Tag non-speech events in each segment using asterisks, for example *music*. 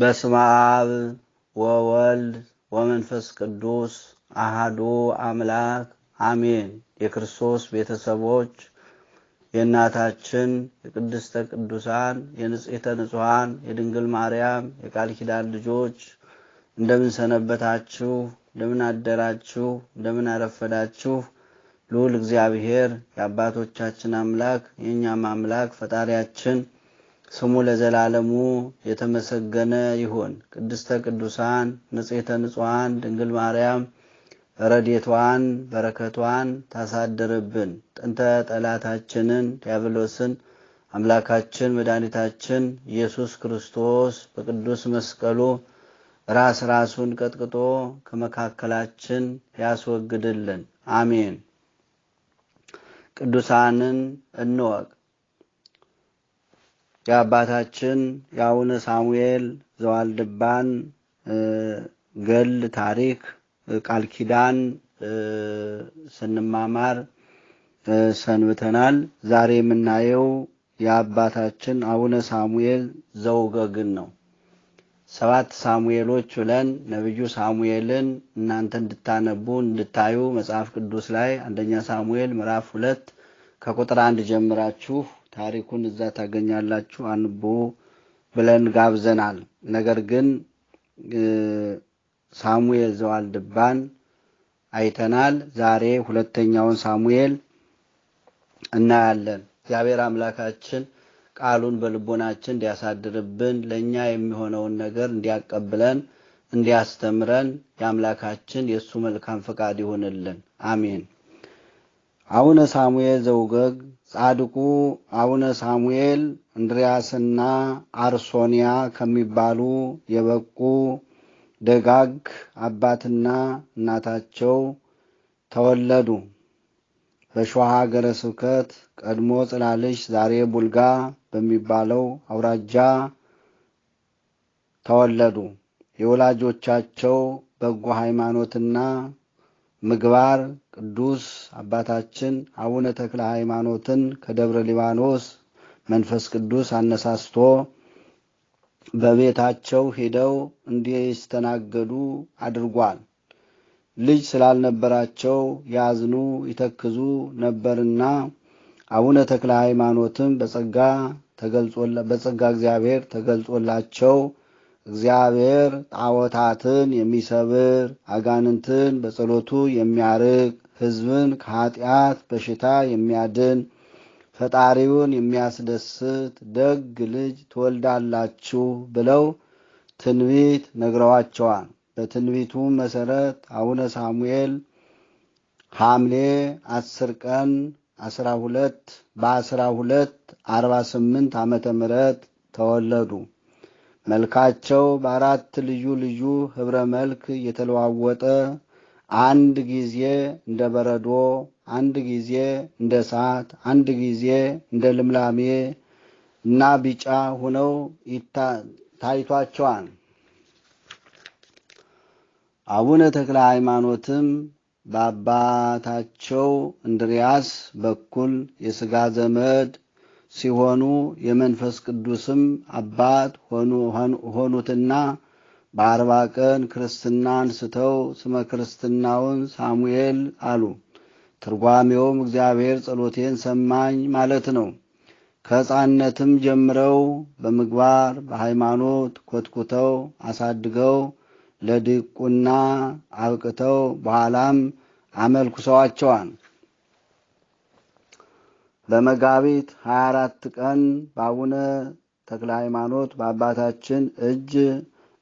በስመ አብ ወወልድ ወመንፈስ ቅዱስ አሃዱ አምላክ አሜን። የክርስቶስ ቤተሰቦች የእናታችን የቅድስተ ቅዱሳን የንጽሕተ ንጹሐን የድንግል ማርያም የቃል ኪዳን ልጆች እንደምን ሰነበታችሁ? እንደምን አደራችሁ? እንደምን አረፈዳችሁ? ልዑል እግዚአብሔር የአባቶቻችን አምላክ የእኛም አምላክ ፈጣሪያችን ስሙ ለዘላለሙ የተመሰገነ ይሁን። ቅድስተ ቅዱሳን ንጽሕተ ንጹሐን ድንግል ማርያም ረዴቷን በረከቷን ታሳድርብን። ጥንተ ጠላታችንን ዲያብሎስን አምላካችን መድኃኒታችን ኢየሱስ ክርስቶስ በቅዱስ መስቀሉ ራስ ራሱን ቀጥቅጦ ከመካከላችን ያስወግድልን። አሜን። ቅዱሳንን እንወቅ። የአባታችን የአቡነ ሳሙኤል ዘዋልድባን ገል ታሪክ፣ ቃል ኪዳን ስንማማር ሰንብተናል። ዛሬ የምናየው የአባታችን አቡነ ሳሙኤል ዘውገግን ነው። ሰባት ሳሙኤሎች ብለን ነቢዩ ሳሙኤልን እናንተ እንድታነቡ እንድታዩ መጽሐፍ ቅዱስ ላይ አንደኛ ሳሙኤል ምዕራፍ ሁለት ከቁጥር አንድ ጀምራችሁ ታሪኩን እዛ ታገኛላችሁ፣ አንቦ ብለን ጋብዘናል። ነገር ግን ሳሙኤል ዘዋልድባን አይተናል። ዛሬ ሁለተኛውን ሳሙኤል እናያለን። እግዚአብሔር አምላካችን ቃሉን በልቦናችን እንዲያሳድርብን ለእኛ የሚሆነውን ነገር እንዲያቀብለን እንዲያስተምረን የአምላካችን የእሱ መልካም ፈቃድ ይሆንልን። አሜን። አቡነ ሳሙኤል ዘውገግ ጻድቁ አቡነ ሳሙኤል እንድርያስና አርሶንያ ከሚባሉ የበቁ ደጋግ አባትና እናታቸው ተወለዱ። በሸዋ ሀገረ ስብከት ቀድሞ ጽላልሽ ዛሬ ቡልጋ በሚባለው አውራጃ ተወለዱ። የወላጆቻቸው በጎ ሃይማኖትና ምግባር ቅዱስ አባታችን አቡነ ተክለ ሃይማኖትን ከደብረ ሊባኖስ መንፈስ ቅዱስ አነሳስቶ በቤታቸው ሄደው እንዲስተናገዱ አድርጓል። ልጅ ስላልነበራቸው ያዝኑ ይተክዙ ነበርና አቡነ ተክለ ሃይማኖትም በጸጋ እግዚአብሔር ተገልጾላቸው እግዚአብሔር ጣዖታትን የሚሰብር አጋንንትን በጸሎቱ የሚያርቅ ሕዝብን ከኃጢአት በሽታ የሚያድን ፈጣሪውን የሚያስደስት ደግ ልጅ ትወልዳላችሁ ብለው ትንቢት ነግረዋቸዋል። በትንቢቱ መሠረት አቡነ ሳሙኤል ሐምሌ አስር ቀን አስራ ሁለት በአስራ ሁለት አርባ ስምንት ዓመተ ተወለዱ። መልካቸው በአራት ልዩ ልዩ ህብረ መልክ የተለዋወጠ አንድ ጊዜ እንደ በረዶ፣ አንድ ጊዜ እንደ እሳት፣ አንድ ጊዜ እንደ ልምላሜ እና ቢጫ ሆነው ታይቷቸዋል። አቡነ ተክለ ሃይማኖትም በአባታቸው እንድሪያስ በኩል የሥጋ ዘመድ ሲሆኑ የመንፈስ ቅዱስም አባት ሆኑትና በአርባ ቀን ክርስትና አንስተው ስመ ክርስትናውን ሳሙኤል አሉ። ትርጓሜውም እግዚአብሔር ጸሎቴን ሰማኝ ማለት ነው። ከሕፃንነትም ጀምረው በምግባር በሃይማኖት ኮትኩተው አሳድገው ለድቁና አብቅተው በኋላም አመልኩሰዋቸዋል። በመጋቢት 24 ቀን በአቡነ ተክለ ሃይማኖት በአባታችን እጅ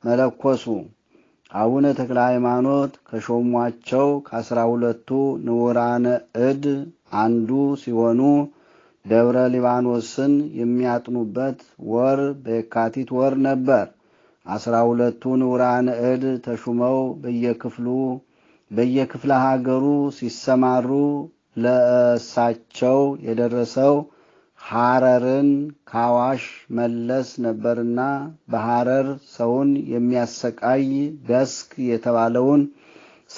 መለኮሱ። አቡነ ተክለ ሃይማኖት ከሾሟቸው ከአስራ ሁለቱ ንውራነ እድ አንዱ ሲሆኑ ደብረ ሊባኖስን የሚያጥኑበት ወር በየካቲት ወር ነበር። አስራ ሁለቱ ንውራነ እድ ተሹመው በየክፍሉ በየክፍለ ሀገሩ ሲሰማሩ ለእሳቸው የደረሰው ሐረርን ካዋሽ መለስ ነበርና በሐረር ሰውን የሚያሰቃይ ገስክ የተባለውን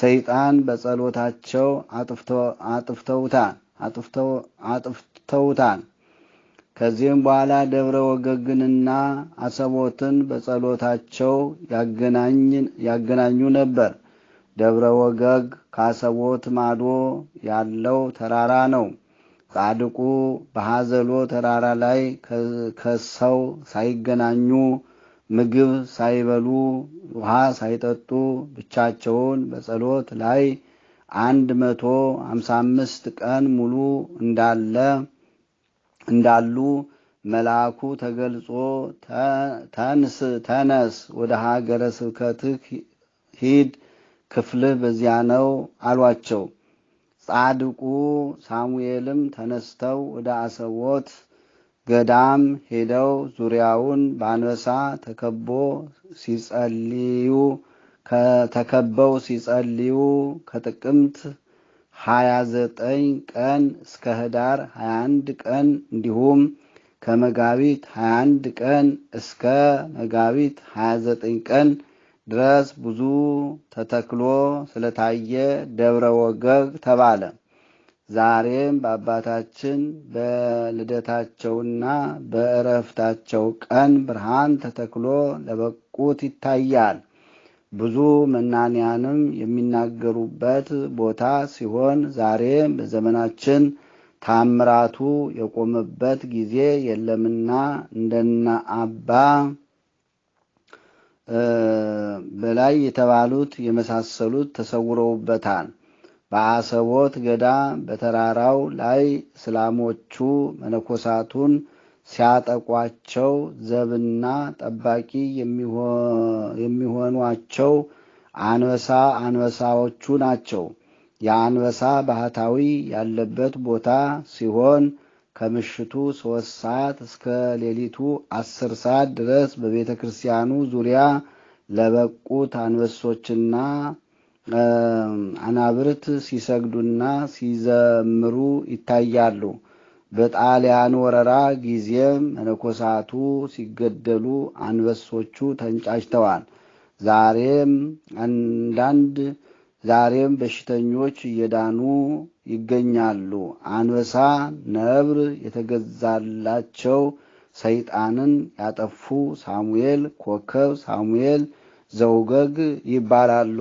ሰይጣን በጸሎታቸው አጥፍተውታል። ከዚህም በኋላ ደብረ ወገግንና አሰቦትን በጸሎታቸው ያገናኙ ነበር። ደብረ ወገግ ካሰቦት ማዶ ያለው ተራራ ነው። ጻድቁ በሐዘሎ ተራራ ላይ ከሰው ሳይገናኙ ምግብ ሳይበሉ ውሃ ሳይጠጡ ብቻቸውን በጸሎት ላይ አንድ መቶ አምሳ አምስት ቀን ሙሉ እንዳለ እንዳሉ መልአኩ ተገልጾ ተንስ ተነስ ወደ ሀገረ ስብከትህ ሂድ ክፍልህ በዚያ ነው አሏቸው። ጻድቁ ሳሙኤልም ተነስተው ወደ አሰቦት ገዳም ሄደው ዙሪያውን በአንበሳ ተከቦ ሲጸልዩ ተከበው ሲጸልዩ ከጥቅምት 29 ቀን እስከ ህዳር 21 ቀን እንዲሁም ከመጋቢት 21 ቀን እስከ መጋቢት 29 ቀን ድረስ ብዙ ተተክሎ ስለታየ ደብረ ወገግ ተባለ። ዛሬም በአባታችን በልደታቸውና በእረፍታቸው ቀን ብርሃን ተተክሎ ለበቁት ይታያል። ብዙ መናንያንም የሚናገሩበት ቦታ ሲሆን ዛሬም በዘመናችን ታምራቱ የቆመበት ጊዜ የለምና እንደና አባ በላይ የተባሉት የመሳሰሉት ተሰውረውበታል። በአሰቦት ገዳ በተራራው ላይ እስላሞቹ መነኮሳቱን ሲያጠቋቸው ዘብና ጠባቂ የሚሆኗቸው አንበሳ አንበሳዎቹ ናቸው። የአንበሳ ባህታዊ ያለበት ቦታ ሲሆን ከምሽቱ ሶስት ሰዓት እስከ ሌሊቱ አስር ሰዓት ድረስ በቤተ ክርስቲያኑ ዙሪያ ለበቁት አንበሶችና አናብርት ሲሰግዱና ሲዘምሩ ይታያሉ። በጣሊያን ወረራ ጊዜም መነኮሳቱ ሲገደሉ አንበሶቹ ተንጫጭተዋል። ዛሬም አንዳንድ ዛሬም በሽተኞች እየዳኑ ይገኛሉ። አንበሳ፣ ነብር የተገዛላቸው ሰይጣንን ያጠፉ ሳሙኤል፣ ኮከብ ሳሙኤል፣ ዘውገግ ይባላሉ።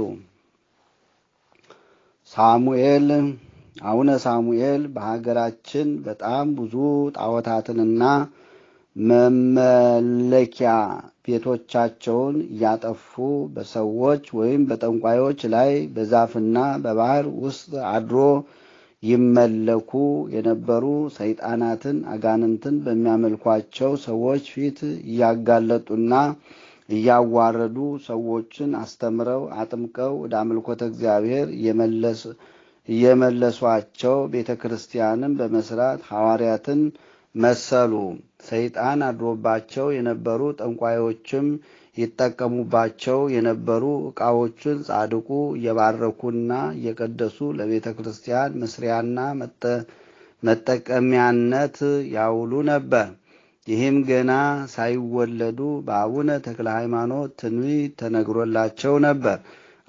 ሳሙኤል አቡነ ሳሙኤል በሀገራችን በጣም ብዙ ጣዖታትንና መመለኪያ ቤቶቻቸውን እያጠፉ በሰዎች ወይም በጠንቋዮች ላይ በዛፍና በባህር ውስጥ አድሮ ይመለኩ የነበሩ ሰይጣናትን አጋንንትን በሚያመልኳቸው ሰዎች ፊት እያጋለጡና እያዋረዱ ሰዎችን አስተምረው አጥምቀው ወደ አምልኮተ እግዚአብሔር እየመለሷቸው ቤተ ክርስቲያንን በመስራት ሐዋርያትን መሰሉ። ሰይጣን አድሮባቸው የነበሩ ጠንቋዮችም ይጠቀሙባቸው የነበሩ ዕቃዎችን ጻድቁ እየባረኩና እየቀደሱ ለቤተ ክርስቲያን መስሪያና መጠቀሚያነት ያውሉ ነበር። ይህም ገና ሳይወለዱ በአቡነ ተክለ ሃይማኖት ትንቢት ተነግሮላቸው ነበር።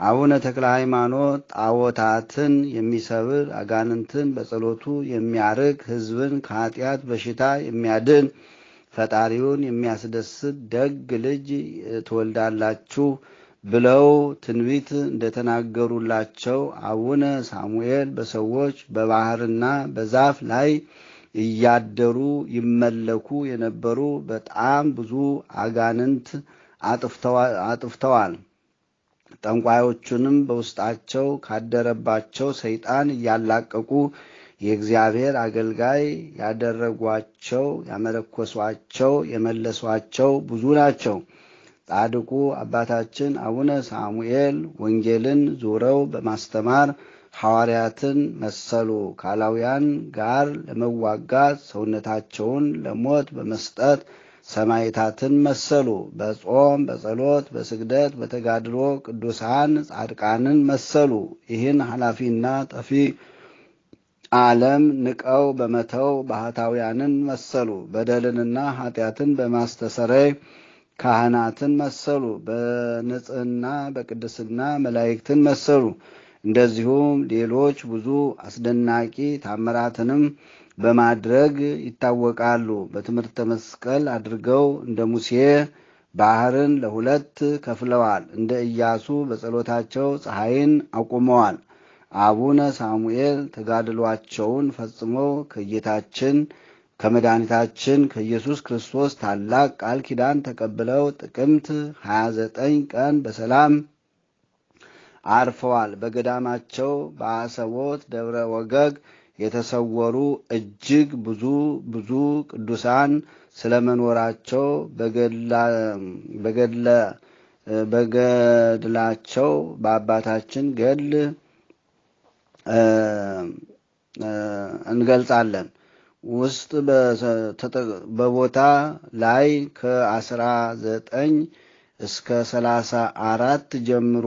አቡነ ተክለ ሃይማኖት ጣዖታትን የሚሰብር አጋንንትን በጸሎቱ የሚያርቅ ሕዝብን ከኃጢአት በሽታ የሚያድን ፈጣሪውን የሚያስደስት ደግ ልጅ ትወልዳላችሁ ብለው ትንቢት እንደተናገሩላቸው አቡነ ሳሙኤል በሰዎች በባህርና በዛፍ ላይ እያደሩ ይመለኩ የነበሩ በጣም ብዙ አጋንንት አጥፍተዋል። ጠንቋዮቹንም በውስጣቸው ካደረባቸው ሰይጣን እያላቀቁ የእግዚአብሔር አገልጋይ ያደረጓቸው ያመለኮሷቸው የመለሷቸው ብዙ ናቸው። ጻድቁ አባታችን አቡነ ሳሙኤል ወንጌልን ዙረው በማስተማር ሐዋርያትን መሰሉ። ካላውያን ጋር ለመዋጋት ሰውነታቸውን ለሞት በመስጠት ሰማይታትን መሰሉ። በጾም በጸሎት በስግደት በተጋድሎ ቅዱሳን ጻድቃንን መሰሉ። ይህን ኃላፊና ጠፊ ዓለም ንቀው በመተው ባህታውያንን መሰሉ። በደልንና ኃጢአትን በማስተሰረይ ካህናትን መሰሉ። በንጽህና በቅድስና መላእክትን መሰሉ። እንደዚሁም ሌሎች ብዙ አስደናቂ ታምራትንም በማድረግ ይታወቃሉ። በትምህርተ መስቀል አድርገው እንደ ሙሴ ባህርን ለሁለት ከፍለዋል። እንደ ኢያሱ በጸሎታቸው ፀሐይን አቁመዋል። አቡነ ሳሙኤል ተጋድሏቸውን ፈጽመው ከጌታችን ከመድኃኒታችን ከኢየሱስ ክርስቶስ ታላቅ ቃል ኪዳን ተቀብለው ጥቅምት 29 ቀን በሰላም አርፈዋል። በገዳማቸው በአሰቦት ደብረ ወገግ የተሰወሩ እጅግ ብዙ ብዙ ቅዱሳን ስለመኖራቸው በገድላቸው በአባታችን ገድል እንገልጻለን ውስጥ በቦታ ላይ ከአስራ ዘጠኝ እስከ ሰላሳ አራት ጀምሮ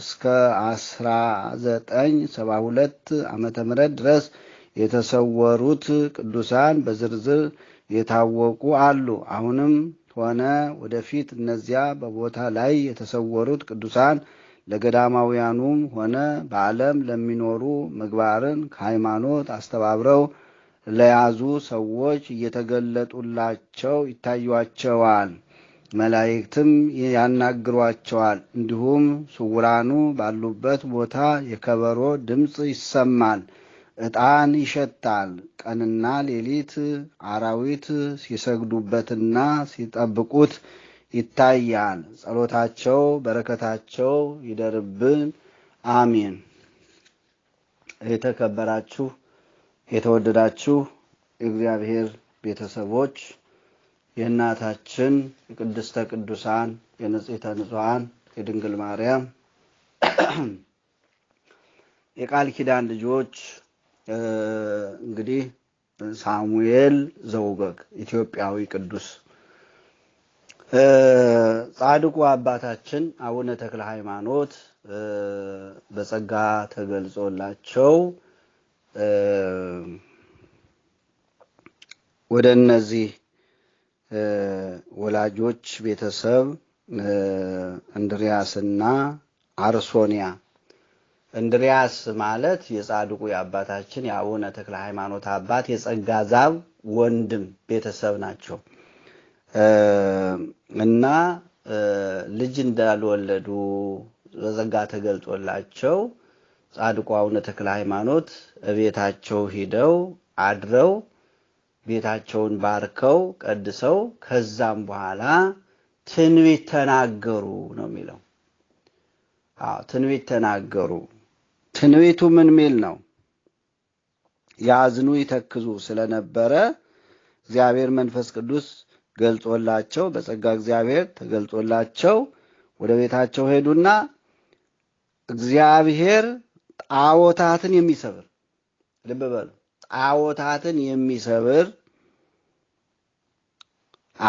እስከ አስራ ዘጠኝ ሰባ ሁለት ዓመተ ድረስ የተሰወሩት ቅዱሳን በዝርዝር የታወቁ አሉ። አሁንም ሆነ ወደፊት እነዚያ በቦታ ላይ የተሰወሩት ቅዱሳን ለገዳማውያኑም ሆነ በዓለም ለሚኖሩ ምግባርን ከሃይማኖት አስተባብረው ለያዙ ሰዎች እየተገለጡላቸው ይታዩቸዋል። መላእክትም ያናግሯቸዋል። እንዲሁም ስውራኑ ባሉበት ቦታ የከበሮ ድምፅ ይሰማል፣ ዕጣን ይሸታል። ቀንና ሌሊት አራዊት ሲሰግዱበትና ሲጠብቁት ይታያል። ጸሎታቸው በረከታቸው ይደርብን፣ አሜን። የተከበራችሁ የተወደዳችሁ የእግዚአብሔር ቤተሰቦች የእናታችን የቅድስተ ቅዱሳን የንጽሕተ ንጹሐን የድንግል ማርያም *clears throat* የቃል ኪዳን ልጆች እንግዲህ ሳሙኤል ዘውገግ ኢትዮጵያዊ ቅዱስ ጻድቁ አባታችን አቡነ ተክለ ሃይማኖት በጸጋ ተገልጾላቸው ወደ እነዚህ ወላጆች ቤተሰብ እንድሪያስና አርሶኒያ እንድሪያስ ማለት የጻድቁ የአባታችን የአቡነ ተክለ ሃይማኖት አባት የጸጋ ዛብ ወንድም ቤተሰብ ናቸው። እና ልጅ እንዳልወለዱ በዘጋ ተገልጦላቸው ጻድቁ አቡነ ተክለ ሃይማኖት እቤታቸው ሂደው አድረው ቤታቸውን ባርከው ቀድሰው ከዛም በኋላ ትንቢት ተናገሩ ነው የሚለው። አዎ ትንቢት ተናገሩ። ትንቢቱ ምን ሚል ነው? ያዝኑ ይተክዙ ስለነበረ እግዚአብሔር መንፈስ ቅዱስ ገልጾላቸው በጸጋ እግዚአብሔር ተገልጾላቸው ወደ ቤታቸው ሄዱና እግዚአብሔር ጣዖታትን የሚሰብር ልብ በሉ፣ ጣዖታትን የሚሰብር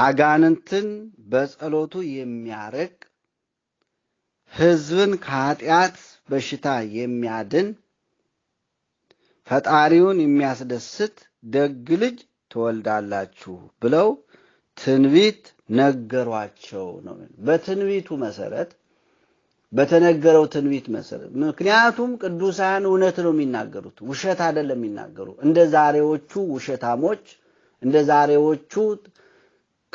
አጋንንትን በጸሎቱ የሚያርቅ ሕዝብን ከኃጢአት በሽታ የሚያድን ፈጣሪውን የሚያስደስት ደግ ልጅ ትወልዳላችሁ ብለው ትንቢት ነገሯቸው ነው። በትንቢቱ መሰረት በተነገረው ትንቢት መሰረት። ምክንያቱም ቅዱሳን እውነት ነው የሚናገሩት፣ ውሸት አይደለም የሚናገሩ። እንደ ዛሬዎቹ ውሸታሞች፣ እንደ ዛሬዎቹ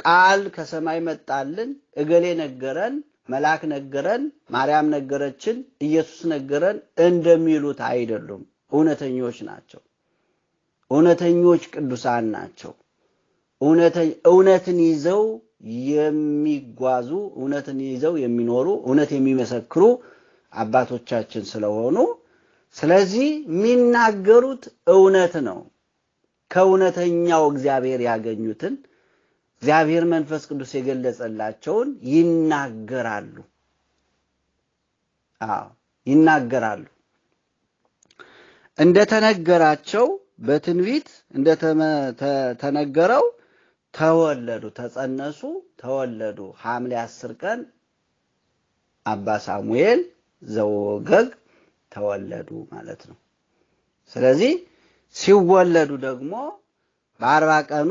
ቃል ከሰማይ መጣልን፣ እገሌ ነገረን፣ መልአክ ነገረን፣ ማርያም ነገረችን፣ ኢየሱስ ነገረን እንደሚሉት አይደሉም። እውነተኞች ናቸው። እውነተኞች ቅዱሳን ናቸው። እውነትን ይዘው የሚጓዙ እውነትን ይዘው የሚኖሩ እውነት የሚመሰክሩ አባቶቻችን ስለሆኑ ስለዚህ የሚናገሩት እውነት ነው። ከእውነተኛው እግዚአብሔር ያገኙትን እግዚአብሔር መንፈስ ቅዱስ የገለጸላቸውን ይናገራሉ። አዎ ይናገራሉ። እንደተነገራቸው በትንቢት እንደተነገረው ተወለዱ፣ ተጸነሱ፣ ተወለዱ። ሐምሌ አስር ቀን አባ ሳሙኤል ዘወገግ ተወለዱ ማለት ነው። ስለዚህ ሲወለዱ ደግሞ በአርባ ቀኑ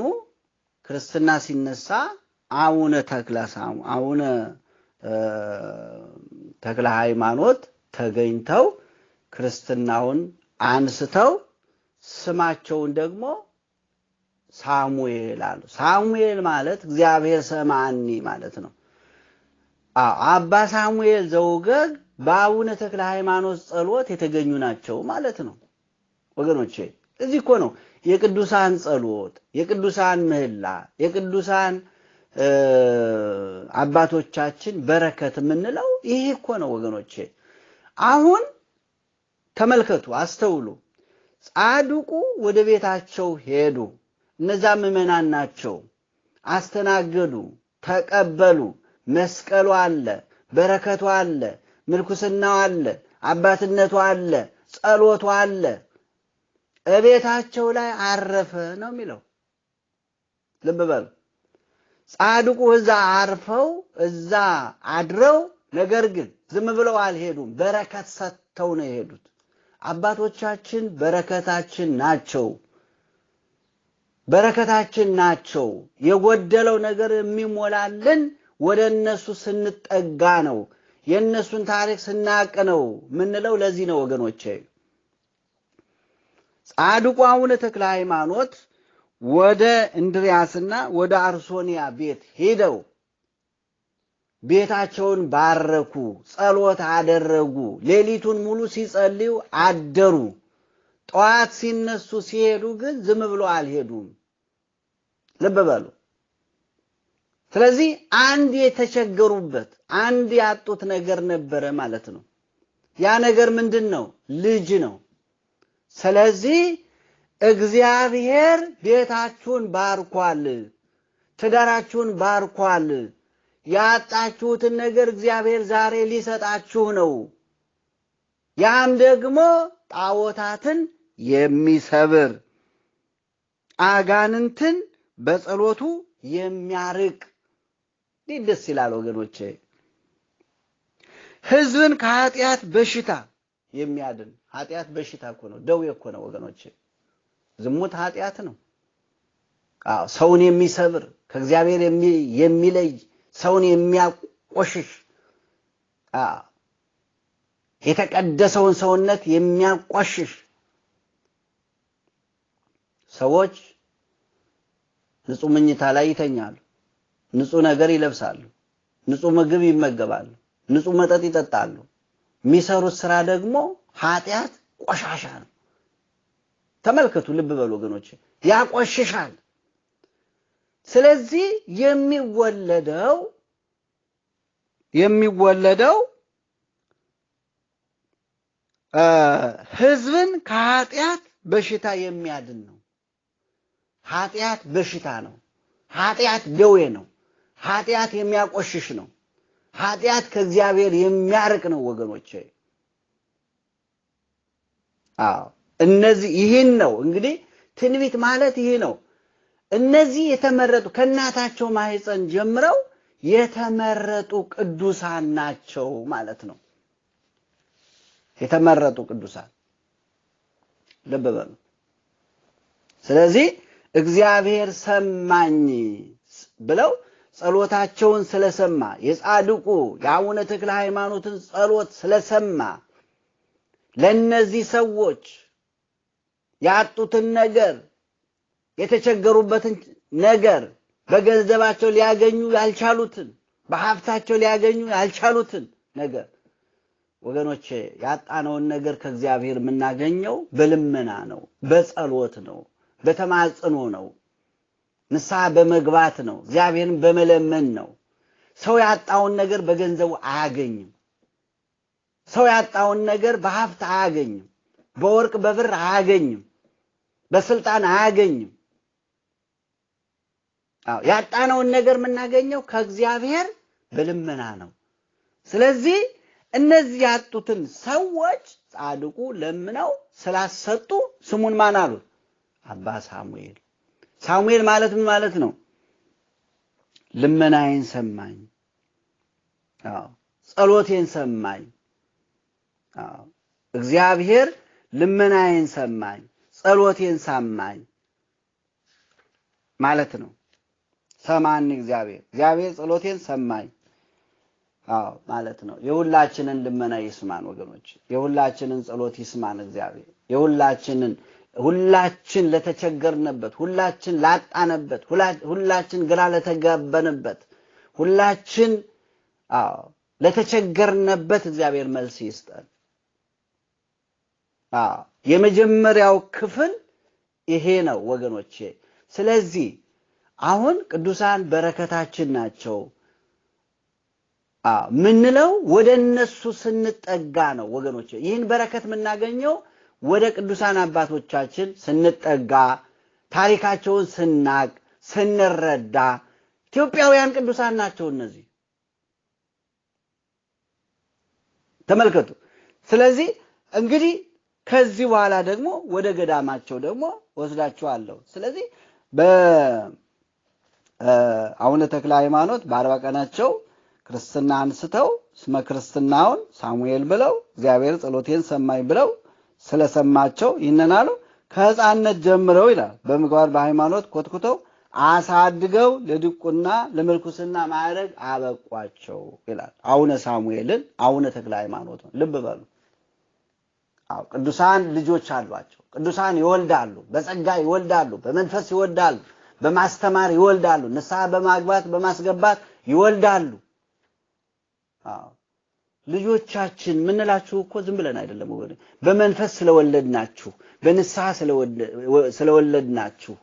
ክርስትና ሲነሳ አቡነ ተክለ አቡነ ተክለ ሃይማኖት ተገኝተው ክርስትናውን አንስተው ስማቸውን ደግሞ ሳሙኤል አሉ። ሳሙኤል ማለት እግዚአብሔር ሰማኒ ማለት ነው። አባ ሳሙኤል ዘውገግ በአቡነ ተክለ ሃይማኖት ጸሎት የተገኙ ናቸው ማለት ነው። ወገኖቼ እዚህ እኮ ነው የቅዱሳን ጸሎት፣ የቅዱሳን ምህላ፣ የቅዱሳን አባቶቻችን በረከት የምንለው ይሄ እኮ ነው ወገኖቼ። አሁን ተመልከቱ፣ አስተውሉ። ጻድቁ ወደ ቤታቸው ሄዱ። እነዛ ምእመናን ናቸው። አስተናገዱ፣ ተቀበሉ። መስቀሉ አለ፣ በረከቱ አለ፣ ምልኩስናው አለ፣ አባትነቱ አለ፣ ጸሎቱ አለ። እቤታቸው ላይ አረፈ ነው የሚለው። ልብ በሉ። ጻድቁ እዛ አርፈው እዛ አድረው፣ ነገር ግን ዝም ብለው አልሄዱም። በረከት ሰጥተው ነው የሄዱት። አባቶቻችን በረከታችን ናቸው። በረከታችን ናቸው። የጎደለው ነገር የሚሞላልን ወደ እነሱ ስንጠጋ ነው። የእነሱን ታሪክ ስናቅ ነው ምንለው። ለዚህ ነው ወገኖቼ ጻድቁ አቡነ ተክለ ሃይማኖት ወደ እንድሪያስና ወደ አርሶንያ ቤት ሄደው ቤታቸውን ባረኩ፣ ጸሎት አደረጉ። ሌሊቱን ሙሉ ሲጸልዩ አደሩ። ጠዋት ሲነሱ ሲሄዱ ግን ዝም ብሎ አልሄዱም። ልብ በሉ። ስለዚህ አንድ የተቸገሩበት አንድ ያጡት ነገር ነበረ ማለት ነው። ያ ነገር ምንድን ነው? ልጅ ነው። ስለዚህ እግዚአብሔር ቤታችሁን ባርኳል፣ ትዳራችሁን ባርኳል። ያጣችሁትን ነገር እግዚአብሔር ዛሬ ሊሰጣችሁ ነው። ያም ደግሞ ጣዖታትን የሚሰብር አጋንንትን በጸሎቱ የሚያርቅ እንዴት ደስ ይላል ወገኖቼ! ህዝብን ከኃጢአት በሽታ የሚያድን ኃጢአት በሽታ እኮ ነው፣ ደዌ እኮ ነው ወገኖቼ። ዝሙት ኃጢአት ነው። አዎ ሰውን የሚሰብር ከእግዚአብሔር የሚለይ ሰውን የሚያቆሽሽ የተቀደሰውን ሰውነት የሚያቆሽሽ ሰዎች ንጹህ መኝታ ላይ ይተኛሉ፣ ንጹህ ነገር ይለብሳሉ፣ ንጹህ ምግብ ይመገባሉ፣ ንጹህ መጠጥ ይጠጣሉ። የሚሰሩት ስራ ደግሞ ኃጢአት ቆሻሻ ነው። ተመልከቱ፣ ልብ በሉ ወገኖች፣ ያቆሽሻል። ስለዚህ የሚወለደው የሚወለደው ህዝብን ከኃጢአት በሽታ የሚያድን ነው። ኃጢአት በሽታ ነው። ኃጢአት ደዌ ነው። ኃጢአት የሚያቆሽሽ ነው። ኃጢአት ከእግዚአብሔር የሚያርቅ ነው ወገኖች። አዎ እነዚህ ይህን ነው እንግዲህ ትንቢት ማለት ይህ ነው። እነዚህ የተመረጡ ከእናታቸው ማህፀን ጀምረው የተመረጡ ቅዱሳን ናቸው ማለት ነው። የተመረጡ ቅዱሳን ልብ በሉ። ስለዚህ እግዚአብሔር ሰማኝ ብለው ጸሎታቸውን ስለሰማ የጻድቁ የአቡነ ተክለ ሃይማኖትን ጸሎት ስለሰማ ለእነዚህ ሰዎች ያጡትን ነገር የተቸገሩበትን ነገር በገንዘባቸው ሊያገኙ ያልቻሉትን በሀብታቸው ሊያገኙ ያልቻሉትን ነገር ወገኖቼ ያጣነውን ነገር ከእግዚአብሔር የምናገኘው በልመና ነው፣ በጸሎት ነው። በተማጽኖ ነው። ንስሐ በመግባት ነው። እግዚአብሔርን በመለመን ነው። ሰው ያጣውን ነገር በገንዘቡ አያገኝም። ሰው ያጣውን ነገር በሀብት አያገኝም። በወርቅ በብር አያገኝም። በስልጣን አያገኝም። አዎ ያጣነውን ነገር የምናገኘው ከእግዚአብሔር በልመና ነው። ስለዚህ እነዚህ ያጡትን ሰዎች ጻድቁ ለምነው ስላሰጡ ስሙን ማን አሉት? አባ ሳሙኤል። ሳሙኤል ማለት ምን ማለት ነው? ልመናዬን ሰማኝ፣ ጸሎቴን ሰማኝ። እግዚአብሔር ልመናዬን ሰማኝ፣ ጸሎቴን ሰማኝ ማለት ነው። ሰማን እግዚአብሔር እግዚአብሔር ጸሎቴን ሰማኝ አዎ ማለት ነው። የሁላችንን ልመና ይስማን ወገኖች፣ የሁላችንን ጸሎት ይስማን እግዚአብሔር የሁላችንን ሁላችን ለተቸገርንበት፣ ሁላችን ላጣንበት፣ ሁላችን ግራ ለተጋበንበት፣ ሁላችን አዎ ለተቸገርንበት እግዚአብሔር መልስ ይስጠን። የመጀመሪያው ክፍል ይሄ ነው ወገኖቼ። ስለዚህ አሁን ቅዱሳን በረከታችን ናቸው ምንለው ወደ እነሱ ስንጠጋ ነው ወገኖቼ። ይህን በረከት የምናገኘው ወደ ቅዱሳን አባቶቻችን ስንጠጋ ታሪካቸውን ስናቅ ስንረዳ ኢትዮጵያውያን ቅዱሳን ናቸው እነዚህ። ተመልከቱ። ስለዚህ እንግዲህ ከዚህ በኋላ ደግሞ ወደ ገዳማቸው ደግሞ ወስዳችኋለሁ። ስለዚህ በአቡነ ተክለ ሃይማኖት በአርባ ቀናቸው ክርስትና አንስተው ስመ ክርስትናውን ሳሙኤል ብለው እግዚአብሔር ጸሎቴን ሰማኝ ብለው ስለሰማቸው ይህንን አሉ ከህፃንነት ጀምረው ይላል በምግባር በሃይማኖት ኮትኩተው አሳድገው ለድቁና ለምልኩስና ማዕረግ አበቋቸው ይላል። አቡነ ሳሙኤልን አቡነ ተክለ ሃይማኖት ነው። ልብ በሉ። አዎ ቅዱሳን ልጆች አሏቸው። ቅዱሳን ይወልዳሉ፣ በጸጋ ይወልዳሉ፣ በመንፈስ ይወልዳሉ፣ በማስተማር ይወልዳሉ፣ ንስሐ በማግባት በማስገባት ይወልዳሉ። አዎ ልጆቻችን ምንላችሁ እኮ ዝም ብለን አይደለም ወገን፣ በመንፈስ ስለወለድናችሁ፣ በንስሐ ስለወለድናችሁ፣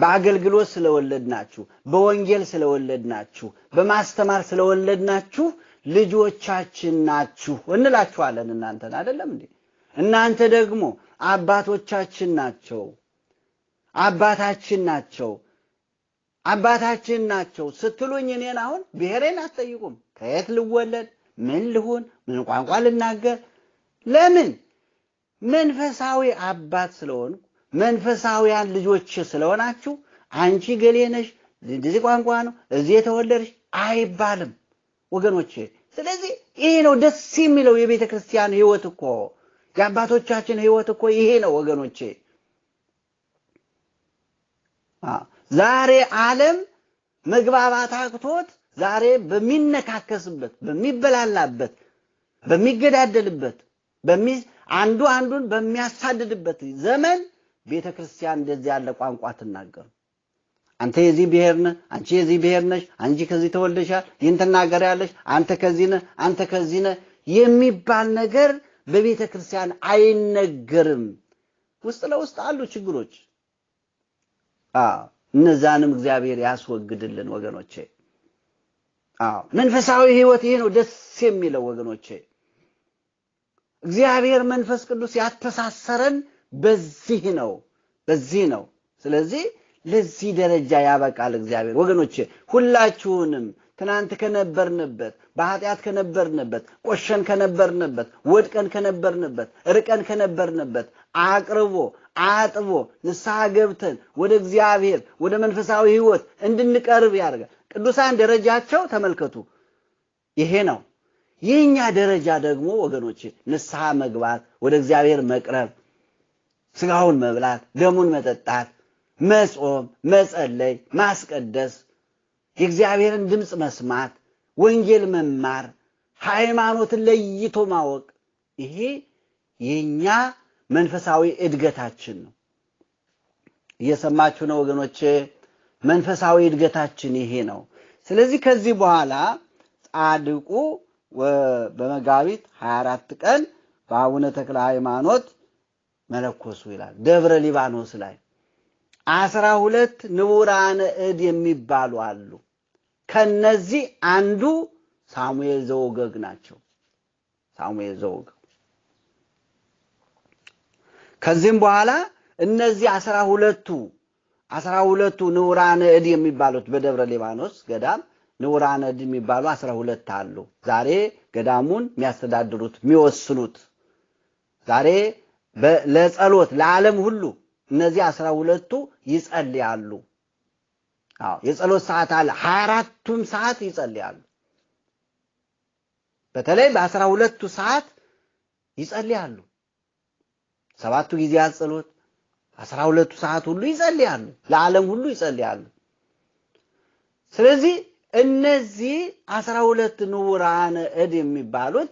በአገልግሎት ስለወለድናችሁ፣ በወንጌል ስለወለድናችሁ፣ በማስተማር ስለወለድናችሁ ልጆቻችን ናችሁ እንላችኋለን። እናንተን አይደለም እንዴ? እናንተ ደግሞ አባቶቻችን ናቸው፣ አባታችን ናቸው፣ አባታችን ናቸው ስትሉኝ እኔን አሁን ብሔሬን አትጠይቁም። ከየት ልወለድ ምን ልሁን፣ ምን ቋንቋ ልናገር? ለምን? መንፈሳዊ አባት ስለሆንኩ መንፈሳዊያን ልጆች ስለሆናችሁ አንቺ ገሌ ነሽ፣ እንደዚህ ቋንቋ ነው፣ እዚህ የተወለድሽ አይባልም ወገኖች ስለዚህ ይሄ ነው ደስ የሚለው የቤተ ክርስቲያን ሕይወት እኮ የአባቶቻችን ሕይወት እኮ ይሄ ነው ወገኖቼ። ዛሬ ዓለም መግባባት አቅቶት ዛሬ በሚነካከስበት፣ በሚበላላበት፣ በሚገዳደልበት፣ አንዱ አንዱን በሚያሳድድበት ዘመን ቤተ ክርስቲያን እንደዚህ ያለ ቋንቋ ትናገሩ አንተ የዚህ ብሔር ነህ፣ አንቺ የዚህ ብሔር ነሽ፣ አንቺ ከዚህ ተወልደሻል፣ ይህን ያለሽ፣ አንተ ከዚህ ነህ፣ አንተ ከዚህ ነህ የሚባል ነገር በቤተ ክርስቲያን አይነገርም። ውስጥ ለውስጥ አሉ ችግሮች። እነዛንም እግዚአብሔር ያስወግድልን ወገኖቼ። መንፈሳዊ ህይወት ይሄ ነው ደስ የሚለው ወገኖቼ። እግዚአብሔር መንፈስ ቅዱስ ያተሳሰረን በዚህ ነው በዚህ ነው። ስለዚህ ለዚህ ደረጃ ያበቃል እግዚአብሔር ወገኖቼ። ሁላችሁንም ትናንት ከነበርንበት በኃጢአት ከነበርንበት ቆሸን ከነበርንበት ወድቀን ከነበርንበት ርቀን ከነበርንበት አቅርቦ አጥቦ ንስሐ ገብተን ወደ እግዚአብሔር ወደ መንፈሳዊ ህይወት እንድንቀርብ ያደርጋል። ቅዱሳን ደረጃቸው ተመልከቱ፣ ይሄ ነው። የኛ ደረጃ ደግሞ ወገኖች ንስሐ መግባት፣ ወደ እግዚአብሔር መቅረብ፣ ስጋውን መብላት፣ ደሙን መጠጣት፣ መጾም፣ መጸለይ፣ ማስቀደስ፣ የእግዚአብሔርን ድምፅ መስማት፣ ወንጌል መማር፣ ሃይማኖትን ለይቶ ማወቅ፣ ይሄ የኛ መንፈሳዊ እድገታችን ነው። እየሰማችሁ ነው ወገኖቼ። መንፈሳዊ እድገታችን ይሄ ነው። ስለዚህ ከዚህ በኋላ ጻድቁ በመጋቢት 24 ቀን በአቡነ ተክለ ሃይማኖት መለኮሱ ይላል። ደብረ ሊባኖስ ላይ አስራ ሁለት ንቡራነ እድ የሚባሉ አሉ። ከነዚህ አንዱ ሳሙኤል ዘወገግ ናቸው። ሳሙኤል ዘወገግ ከዚህም በኋላ እነዚህ አስራ ሁለቱ አስራ ሁለቱ ንውራነ እድ የሚባሉት በደብረ ሊባኖስ ገዳም ንውራነ እድ የሚባሉ አስራ ሁለት አሉ። ዛሬ ገዳሙን የሚያስተዳድሩት የሚወስኑት፣ ዛሬ ለጸሎት ለዓለም ሁሉ እነዚህ አስራ ሁለቱ ይጸልያሉ። የጸሎት ሰዓት አለ። ሀያ አራቱም ሰዓት ይጸልያሉ። በተለይ በአስራ ሁለቱ ሰዓት ይጸልያሉ። ሰባቱ ጊዜያት ጸሎት አስራ ሁለቱ ሰዓት ሁሉ ይጸልያሉ፣ ለዓለም ሁሉ ይጸልያሉ። ስለዚህ እነዚህ አስራ ሁለት ንውራን እድ የሚባሉት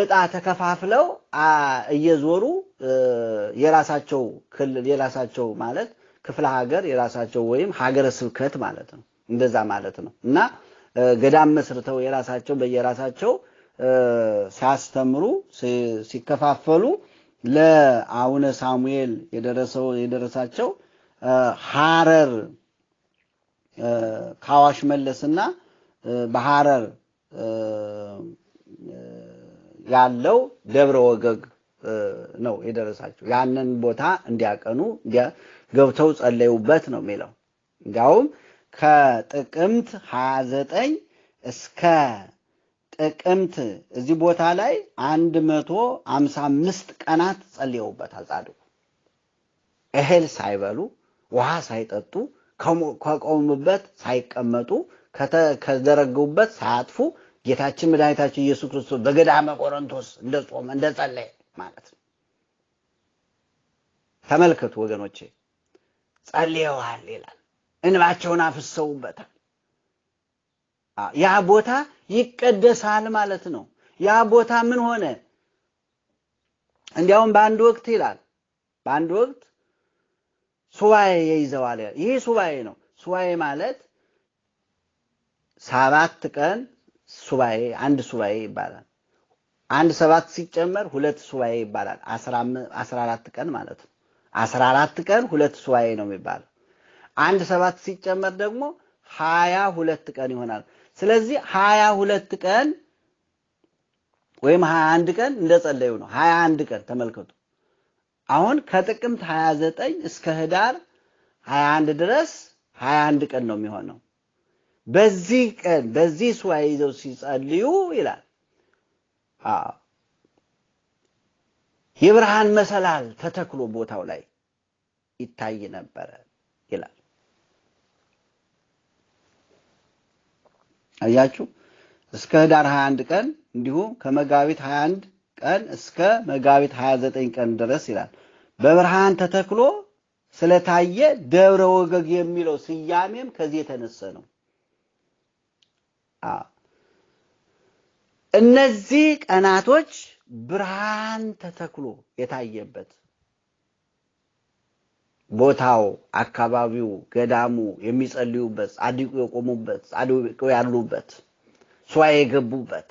እጣ ተከፋፍለው እየዞሩ የራሳቸው ክልል የራሳቸው ማለት ክፍለ ሀገር የራሳቸው ወይም ሀገረ ስብከት ማለት ነው እንደዛ ማለት ነው እና ገዳም መስርተው የራሳቸው በየራሳቸው ሲያስተምሩ ሲከፋፈሉ ለአቡነ ሳሙኤል የደረሰው የደረሳቸው ሐረር ካዋሽ መለስና በሐረር ያለው ደብረ ወገግ ነው የደረሳቸው። ያንን ቦታ እንዲያቀኑ ገብተው ጸለዩበት ነው የሚለው። እንዲያውም ከጥቅምት 29 እስከ ጥቅምት እዚህ ቦታ ላይ አንድ መቶ አምሳ አምስት ቀናት ጸልየውበታል። ጻድቁ እህል ሳይበሉ ውሃ ሳይጠጡ ከቆሙበት ሳይቀመጡ ከዘረጉበት ሳያጥፉ ጌታችን መድኃኒታችን ኢየሱስ ክርስቶስ በገዳመ ቆሮንቶስ እንደ ጾመ እንደ ጸለየ ማለት ነው። ተመልከቱ ወገኖቼ፣ ጸልየዋል ይላል። እንባቸውን አፍሰውበታል። ያ ቦታ ይቀደሳል ማለት ነው። ያ ቦታ ምን ሆነ? እንዲያውም በአንድ ወቅት ይላል በአንድ ወቅት ሱባኤ ይዘዋል። ይሄ ሱባኤ ነው። ሱባኤ ማለት ሰባት ቀን ሱባኤ አንድ ሱባኤ ይባላል። አንድ ሰባት ሲጨመር ሁለት ሱባኤ ይባላል። አስራ አራት ቀን ማለት ነው። አስራ አራት ቀን ሁለት ሱባኤ ነው የሚባለው። አንድ ሰባት ሲጨመር ደግሞ ሀያ ሁለት ቀን ይሆናል። ስለዚህ ሀያ ሁለት ቀን ወይም ሀያ አንድ ቀን እንደጸለዩ ነው። ሀያ አንድ ቀን ተመልከቱ። አሁን ከጥቅምት ሀያ ዘጠኝ እስከ ህዳር ሀያ አንድ ድረስ ሀያ አንድ ቀን ነው የሚሆነው። በዚህ ቀን በዚህ ስዋ ይዘው ሲጸልዩ ይላል የብርሃን መሰላል ተተክሎ ቦታው ላይ ይታይ ነበረ ይላል። አያችሁ እስከ ህዳር 21 ቀን እንዲሁም ከመጋቢት 21 ቀን እስከ መጋቢት 29 ቀን ድረስ ይላል። በብርሃን ተተክሎ ስለታየ ደብረ ወገግ የሚለው ስያሜም ከዚህ የተነሰ ነው። እነዚህ ቀናቶች ብርሃን ተተክሎ የታየበት ቦታው፣ አካባቢው፣ ገዳሙ የሚጸልዩበት ጻድቁ የቆሙበት ጻድቁ ያሉበት ሷ የገቡበት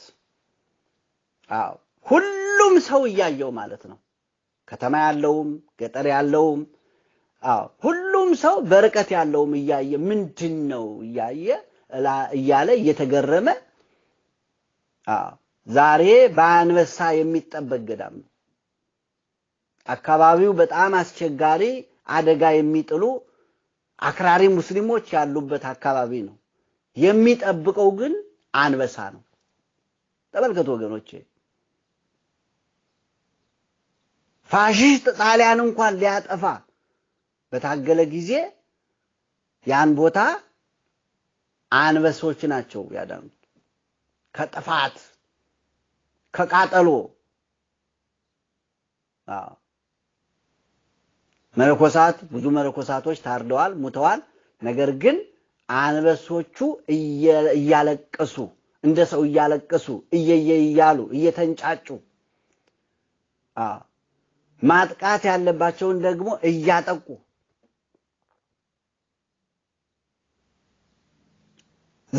ሁሉም ሰው እያየው ማለት ነው። ከተማ ያለውም ገጠር ያለውም ሁሉም ሰው በርቀት ያለውም እያየ ምንድን ነው እያየ እያለ እየተገረመ ዛሬ በአንበሳ የሚጠበቅ ገዳም ነው። አካባቢው በጣም አስቸጋሪ አደጋ የሚጥሉ አክራሪ ሙስሊሞች ያሉበት አካባቢ ነው። የሚጠብቀው ግን አንበሳ ነው። ተመልከቱ ወገኖቼ፣ ፋሽስት ጣሊያን እንኳን ሊያጠፋ በታገለ ጊዜ ያን ቦታ አንበሶች ናቸው ያዳኑት ከጥፋት ከቃጠሎ። መነኮሳት ብዙ መነኮሳቶች ታርደዋል፣ ሙተዋል። ነገር ግን አንበሶቹ እያለቀሱ እንደ ሰው እያለቀሱ እየየ እያሉ እየተንጫጩ ማጥቃት ያለባቸውን ደግሞ እያጠቁ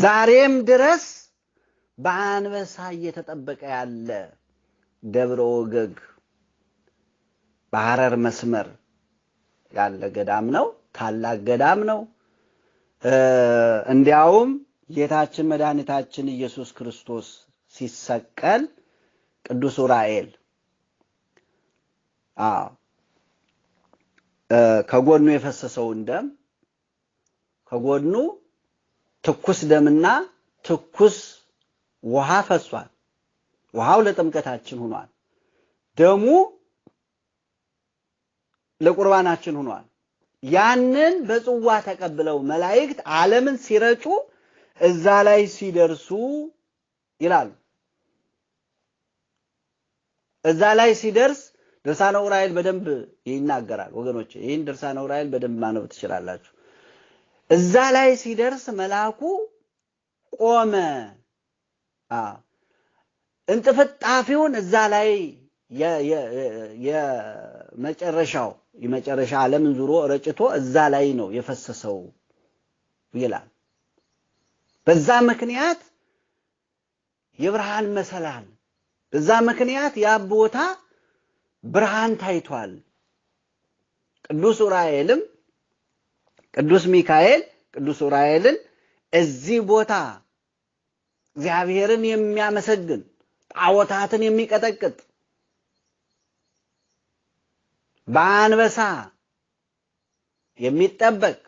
ዛሬም ድረስ በአንበሳ እየተጠበቀ ያለ ደብረ ወገግ በሐረር መስመር ያለ ገዳም ነው። ታላቅ ገዳም ነው። እንዲያውም ጌታችን መድኃኒታችን ኢየሱስ ክርስቶስ ሲሰቀል ቅዱስ ዑራኤል ከጎኑ የፈሰሰውን ደም ከጎኑ ትኩስ ደምና ትኩስ ውሃ ፈሷል። ውሃው ለጥምቀታችን ሆኗል። ደሙ ለቁርባናችን ሆኗል። ያንን በጽዋ ተቀብለው መላእክት ዓለምን ሲረጩ እዛ ላይ ሲደርሱ ይላሉ። እዛ ላይ ሲደርስ ድርሳነ ዑራኤል በደንብ ይናገራል። ወገኖች ይህን ድርሳነ ዑራኤል በደንብ ማነብ ትችላላችሁ። እዛ ላይ ሲደርስ መልአኩ ቆመ። እንጥፍጣፊውን እዛ ላይ የመጨረሻው የመጨረሻ ዓለምን ዙሮ ረጭቶ እዛ ላይ ነው የፈሰሰው ይላል። በዛ ምክንያት የብርሃን መሰላል፣ በዛ ምክንያት ያ ቦታ ብርሃን ታይቷል። ቅዱስ ዑራኤልም ቅዱስ ሚካኤል ቅዱስ ዑራኤልን እዚህ ቦታ እግዚአብሔርን የሚያመሰግን ጣዖታትን የሚቀጠቅጥ በአንበሳ የሚጠበቅ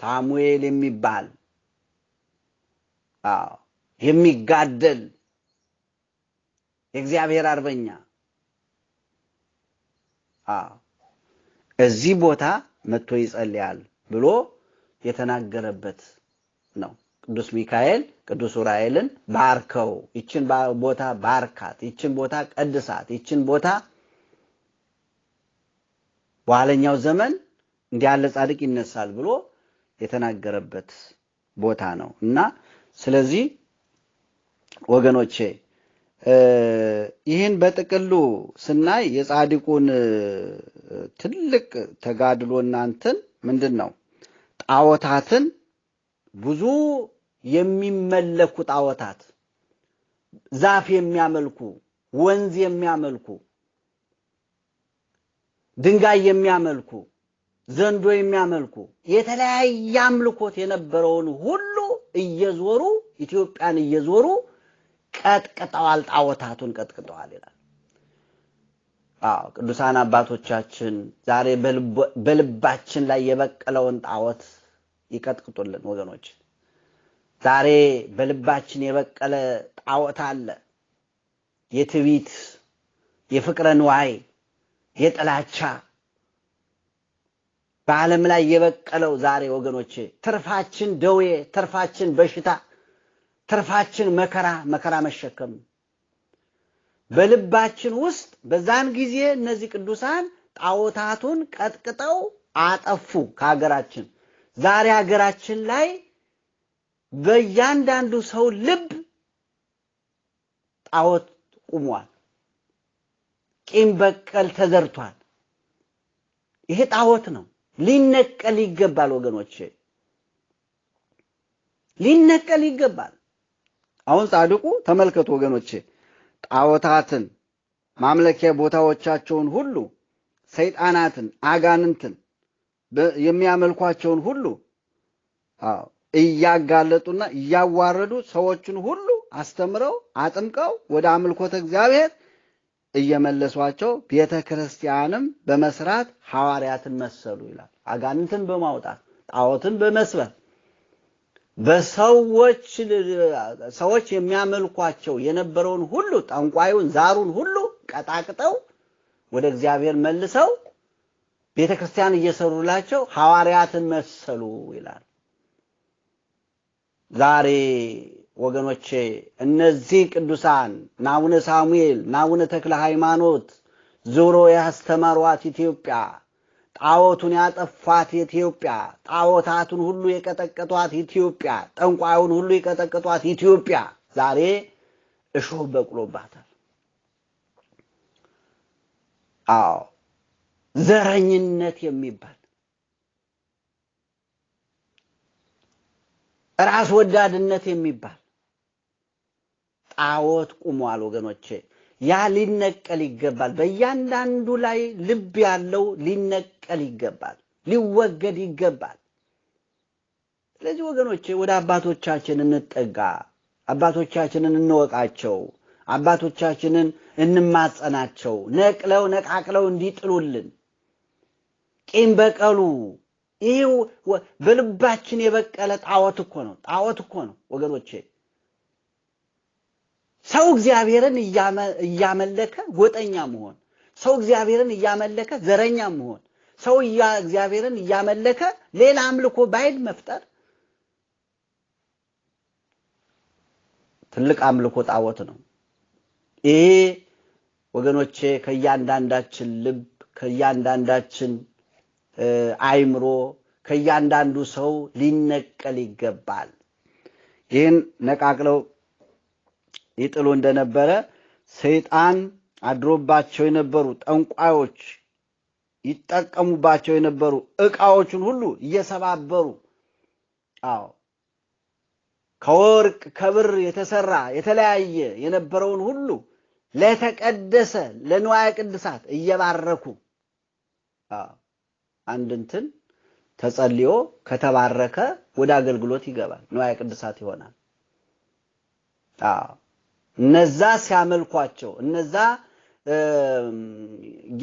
ሳሙኤል የሚባል አዎ የሚጋደል የእግዚአብሔር አርበኛ አዎ እዚህ ቦታ መጥቶ ይጸልያል ብሎ የተናገረበት ነው። ቅዱስ ሚካኤል ቅዱስ ዑራኤልን ባርከው፣ ይችን ቦታ ባርካት፣ ይችን ቦታ ቀድሳት፣ ይችን ቦታ በኋለኛው ዘመን እንዲህ ያለ ጻድቅ ይነሳል ብሎ የተናገረበት ቦታ ነው እና ስለዚህ ወገኖቼ ይህን በጥቅሉ ስናይ የጻድቁን ትልቅ ተጋድሎ እናንትን ምንድን ነው ጣዖታትን ብዙ የሚመለኩ ጣዖታት ዛፍ የሚያመልኩ ወንዝ የሚያመልኩ ድንጋይ የሚያመልኩ ዘንዶ የሚያመልኩ የተለያየ አምልኮት የነበረውን ሁሉ እየዞሩ ኢትዮጵያን እየዞሩ ቀጥቅጠዋል፣ ጣዖታቱን ቀጥቅጠዋል ይላል። አዎ ቅዱሳን አባቶቻችን ዛሬ በልባችን ላይ የበቀለውን ጣዖት ይቀጥቅጡልን ወገኖች። ዛሬ በልባችን የበቀለ ጣዖት አለ። የትዕቢት፣ የፍቅረ ንዋይ የጥላቻ በዓለም ላይ የበቀለው ዛሬ ወገኖቼ ትርፋችን ደዌ፣ ትርፋችን በሽታ፣ ትርፋችን መከራ መከራ መሸከም በልባችን ውስጥ በዛን ጊዜ እነዚህ ቅዱሳን ጣዖታቱን ቀጥቅጠው አጠፉ ከሀገራችን። ዛሬ ሀገራችን ላይ በእያንዳንዱ ሰው ልብ ጣዖት ቁሟል። ቂም በቀል ተዘርቷል። ይሄ ጣዖት ነው፣ ሊነቀል ይገባል ወገኖች፣ ሊነቀል ይገባል። አሁን ጻድቁ ተመልከቱ ወገኖች፣ ጣዖታትን ማምለኪያ ቦታዎቻቸውን ሁሉ ሰይጣናትን፣ አጋንንትን የሚያመልኳቸውን ሁሉ እያጋለጡና እያዋረዱ ሰዎችን ሁሉ አስተምረው አጥምቀው ወደ አምልኮተ እግዚአብሔር እየመለሷቸው ቤተ ክርስቲያንም በመስራት ሐዋርያትን መሰሉ ይላል። አጋንንትን በማውጣት ጣዖትን በመስበር በሰዎች ሰዎች የሚያመልኳቸው የነበረውን ሁሉ ጠንቋዩን፣ ዛሩን ሁሉ ቀጣቅጠው ወደ እግዚአብሔር መልሰው ቤተ ክርስቲያን እየሰሩላቸው ሐዋርያትን መሰሉ ይላል ዛሬ ወገኖቼ እነዚህ ቅዱሳን ናቡነ ሳሙኤል፣ ናቡነ ተክለ ሃይማኖት ዞሮ ያስተማሯት ኢትዮጵያ፣ ጣዖቱን ያጠፏት ኢትዮጵያ፣ ጣዖታቱን ሁሉ የቀጠቀጧት ኢትዮጵያ፣ ጠንቋዩን ሁሉ የቀጠቀጧት ኢትዮጵያ ዛሬ እሾህ በቅሎባታል። አዎ ዘረኝነት የሚባል ራስ ወዳድነት የሚባል ጣዖት ቁሟል ወገኖቼ። ያ ሊነቀል ይገባል። በእያንዳንዱ ላይ ልብ ያለው ሊነቀል ይገባል፣ ሊወገድ ይገባል። ስለዚህ ወገኖቼ ወደ አባቶቻችን እንጠጋ፣ አባቶቻችንን እንወቃቸው፣ አባቶቻችንን እንማጸናቸው። ነቅለው ነቃቅለው እንዲጥሉልን ቂም በቀሉ ይህ በልባችን የበቀለ ጣዖት እኮ ነው። ጣዖት እኮ ነው ወገኖቼ። ሰው እግዚአብሔርን እያመለከ ጎጠኛ መሆን፣ ሰው እግዚአብሔርን እያመለከ ዘረኛ መሆን፣ ሰው እግዚአብሔርን እያመለከ ሌላ አምልኮ ባይል መፍጠር ትልቅ አምልኮ ጣዖት ነው። ይሄ ወገኖቼ ከእያንዳንዳችን ልብ፣ ከእያንዳንዳችን አይምሮ፣ ከእያንዳንዱ ሰው ሊነቀል ይገባል። ይህን ነቃቅለው ይጥሉ እንደነበረ ሰይጣን አድሮባቸው የነበሩ ጠንቋዮች ይጠቀሙባቸው የነበሩ እቃዎችን ሁሉ እየሰባበሩ አዎ ከወርቅ ከብር የተሰራ የተለያየ የነበረውን ሁሉ ለተቀደሰ ለንዋየ ቅድሳት እየባረኩ አንድ እንትን ተጸልዮ ከተባረከ ወደ አገልግሎት ይገባል፣ ንዋየ ቅድሳት ይሆናል። እነዛ ሲያመልኳቸው እነዛ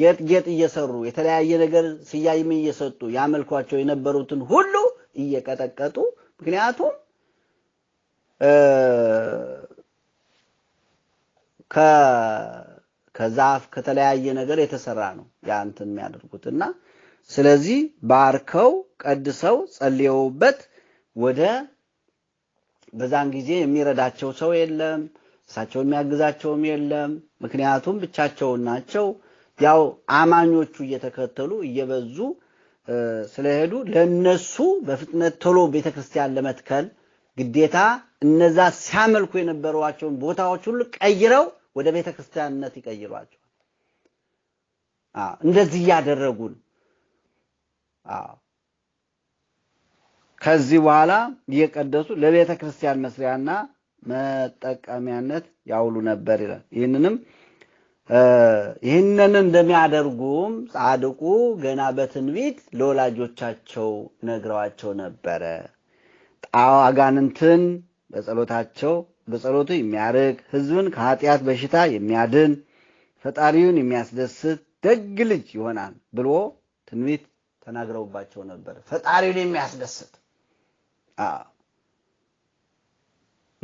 ጌጥ ጌጥ እየሰሩ የተለያየ ነገር ስያይም እየሰጡ ያመልኳቸው የነበሩትን ሁሉ እየቀጠቀጡ ምክንያቱም ከዛፍ ከተለያየ ነገር የተሰራ ነው ያንትን የሚያደርጉት እና ስለዚህ ባርከው ቀድሰው ጸልየውበት ወደ በዛን ጊዜ የሚረዳቸው ሰው የለም። እሳቸው የሚያግዛቸውም የለም። ምክንያቱም ብቻቸውን ናቸው። ያው አማኞቹ እየተከተሉ እየበዙ ስለሄዱ ለነሱ በፍጥነት ቶሎ ቤተክርስቲያን ለመትከል ግዴታ እነዛ ሲያመልኩ የነበሯቸውን ቦታዎች ሁሉ ቀይረው ወደ ቤተክርስቲያንነት ይቀይሯቸው። እንደዚህ እያደረጉን ከዚህ በኋላ እየቀደሱ ለቤተክርስቲያን መስሪያና መጠቀሚያነት ያውሉ ነበር ይላል። ይህንንም ይህንን እንደሚያደርጉም ጻድቁ ገና በትንቢት ለወላጆቻቸው ነግረዋቸው ነበረ። አጋንንትን በጸሎታቸው በጸሎቱ የሚያርቅ ሕዝብን ከኃጢአት በሽታ የሚያድን ፈጣሪውን የሚያስደስት ደግ ልጅ ይሆናል ብሎ ትንቢት ተናግረውባቸው ነበር። ፈጣሪውን የሚያስደስት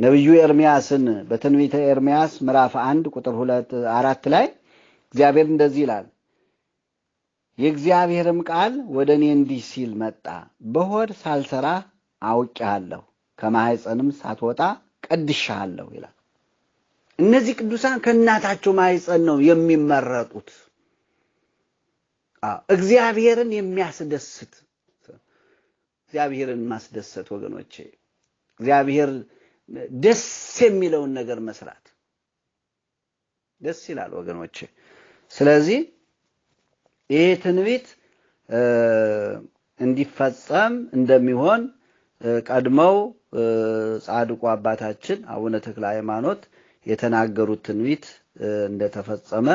ነቢዩ ኤርሚያስን በትንቢተ ኤርሚያስ ምዕራፍ አንድ ቁጥር ሁለት አራት ላይ እግዚአብሔር እንደዚህ ይላል የእግዚአብሔርም ቃል ወደ እኔ እንዲህ ሲል መጣ። በሆድ ሳልሰራ አውቄሃለሁ፣ ከማህፀንም ሳትወጣ ቀድሻሃለሁ ይላል። እነዚህ ቅዱሳን ከእናታቸው ማህፀን ነው የሚመረጡት። እግዚአብሔርን የሚያስደስት እግዚአብሔርን ማስደሰት ወገኖቼ እግዚአብሔር ደስ የሚለውን ነገር መስራት ደስ ይላል ወገኖች። ስለዚህ ይሄ ትንቢት እንዲፈጸም እንደሚሆን ቀድመው ጻድቁ አባታችን አቡነ ተክለ ሃይማኖት የተናገሩት ትንቢት እንደተፈጸመ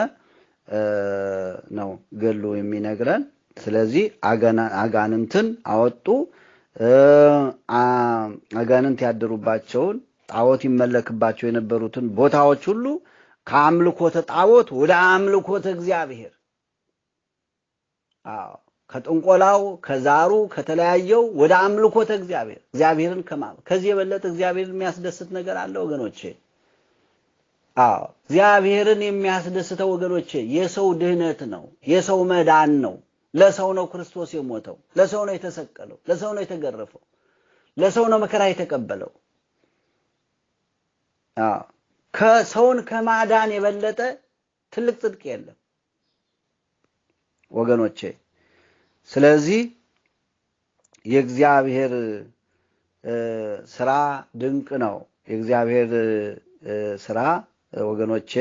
ነው ገሉ የሚነግረን። ስለዚህ አጋንንትን አወጡ። አጋንንት ያደሩባቸውን ጣዖት ይመለክባቸው የነበሩትን ቦታዎች ሁሉ ከአምልኮተ ጣዖት ወደ አምልኮተ እግዚአብሔር ከጥንቆላው ከዛሩ ከተለያየው ወደ አምልኮተ እግዚአብሔር እግዚአብሔርን ከማም ከዚህ የበለጠ እግዚአብሔርን የሚያስደስት ነገር አለ ወገኖቼ? አዎ እግዚአብሔርን የሚያስደስተው ወገኖቼ የሰው ድህነት ነው፣ የሰው መዳን ነው፣ ለሰው ነው ክርስቶስ የሞተው፣ ለሰው ነው የተሰቀለው፣ ለሰው ነው የተገረፈው፣ ለሰው ነው መከራ የተቀበለው። ከሰውን ከማዳን የበለጠ ትልቅ ጽድቅ የለም ወገኖቼ። ስለዚህ የእግዚአብሔር ስራ ድንቅ ነው። የእግዚአብሔር ስራ ወገኖቼ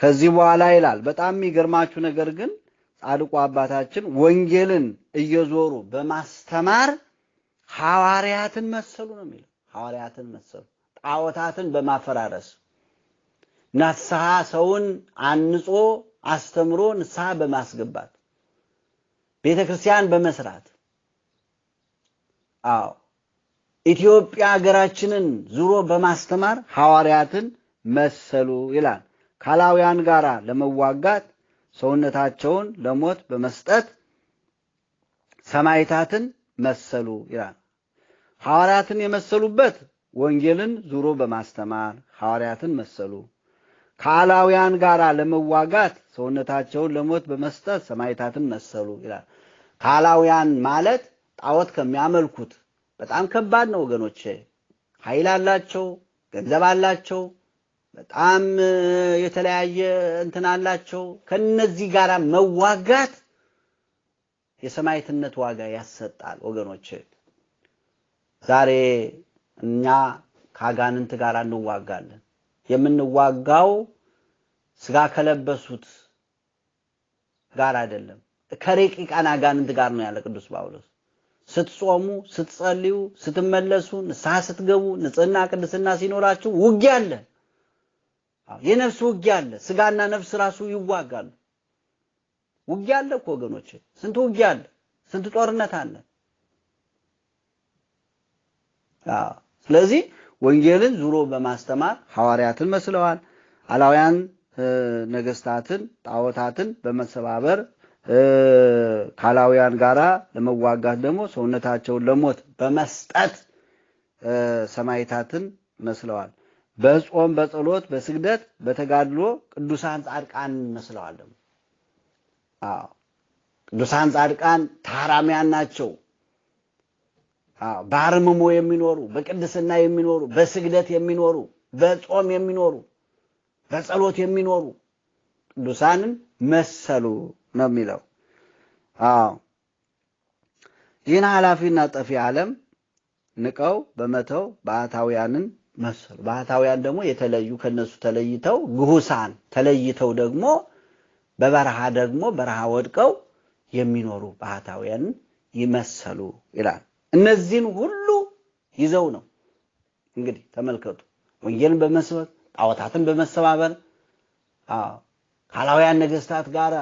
ከዚህ በኋላ ይላል። በጣም የሚገርማችሁ ነገር ግን ጻድቁ አባታችን ወንጌልን እየዞሩ በማስተማር ሐዋርያትን መሰሉ ነው የሚለው። ሐዋርያትን መሰሉ ጣዖታትን በማፈራረስ ናፍስሐ ሰውን አንጾ አስተምሮ ንስሐ በማስገባት ቤተ ክርስቲያን በመስራት አዎ ኢትዮጵያ ሀገራችንን ዙሮ በማስተማር ሐዋርያትን መሰሉ ይላል። ካላውያን ጋር ለመዋጋት ሰውነታቸውን ለሞት በመስጠት ሰማይታትን መሰሉ ይላል። ሐዋርያትን የመሰሉበት ወንጌልን ዙሮ በማስተማር ሐዋርያትን መሰሉ። ከአላውያን ጋር ለመዋጋት ሰውነታቸውን ለሞት በመስጠት ሰማይታትን መሰሉ ይላል። ካላውያን ማለት ጣዖት ከሚያመልኩት በጣም ከባድ ነው ወገኖቼ። ኃይል አላቸው፣ ገንዘብ አላቸው፣ በጣም የተለያየ እንትን አላቸው። ከነዚህ ጋር መዋጋት የሰማዕትነት ዋጋ ያሰጣል። ወገኖች ዛሬ እኛ ከአጋንንት ጋር እንዋጋለን። የምንዋጋው ስጋ ከለበሱት ጋር አይደለም፣ ከረቂቃን አጋንንት ጋር ነው ያለ ቅዱስ ጳውሎስ። ስትጾሙ፣ ስትጸልዩ፣ ስትመለሱ፣ ንስሐ ስትገቡ፣ ንጽህና ቅድስና ሲኖራችሁ ውጊያ አለ። የነፍስ ውጊያ አለ። ስጋና ነፍስ ራሱ ይዋጋሉ። ውጊያ አለ እኮ ወገኖች፣ ስንት ውጊያ አለ፣ ስንት ጦርነት አለ። ስለዚህ ወንጌልን ዙሮ በማስተማር ሐዋርያትን መስለዋል። አላውያን ነገስታትን፣ ጣዖታትን በመሰባበር ካላውያን ጋራ ለመዋጋት ደግሞ ሰውነታቸውን ለሞት በመስጠት ሰማይታትን መስለዋል። በጾም በጸሎት በስግደት በተጋድሎ ቅዱሳን ጻድቃን እንመስለዋል። ደግሞ አዎ ቅዱሳን ጻድቃን ታራሚያን ናቸው። በአርምሞ የሚኖሩ በቅድስና የሚኖሩ በስግደት የሚኖሩ በጾም የሚኖሩ በጸሎት የሚኖሩ ቅዱሳንን መሰሉ ነው የሚለው። አዎ ይህን ኃላፊና ጠፊ ዓለም ንቀው በመተው ባሕታውያንን መሰሉ። ባህታውያን ደግሞ የተለዩ ከነሱ ተለይተው ግሁሳን ተለይተው ደግሞ በበረሃ ደግሞ በረሃ ወድቀው የሚኖሩ ባህታውያን ይመሰሉ ይላል። እነዚህን ሁሉ ይዘው ነው እንግዲህ ተመልከቱ፣ ወንጌልን በመስበክ ጣዖታትን በመሰባበር ካላውያን ነገስታት ጋር